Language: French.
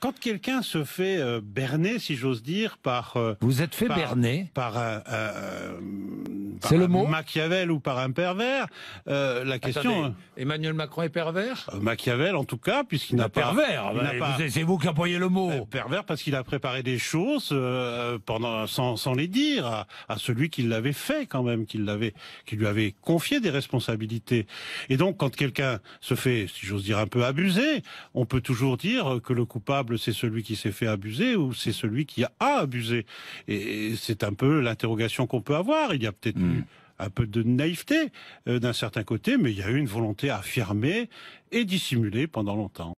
Quand quelqu'un se fait euh, berner, si j'ose dire, par... Euh, Vous êtes fait berner Par... Euh, euh c'est le mot. Machiavel ou par un pervers. Euh, la question. Hein. Emmanuel Macron est pervers. Euh, Machiavel, en tout cas, puisqu'il n'a pas. Pervers. c'est vous qui employez le mot. Euh, pervers parce qu'il a préparé des choses pendant sans, les dire à, celui qui l'avait fait quand même, qui l'avait, qui lui avait confié des responsabilités. Et donc, quand quelqu'un se fait, si j'ose dire, un peu abusé, on peut toujours dire que le coupable c'est celui qui s'est fait abuser ou c'est celui qui a abusé. Et, c'est un peu l'interrogation qu'on peut avoir. Il y a peut-être un peu de naïveté euh, d'un certain côté, mais il y a eu une volonté affirmée et dissimulée pendant longtemps.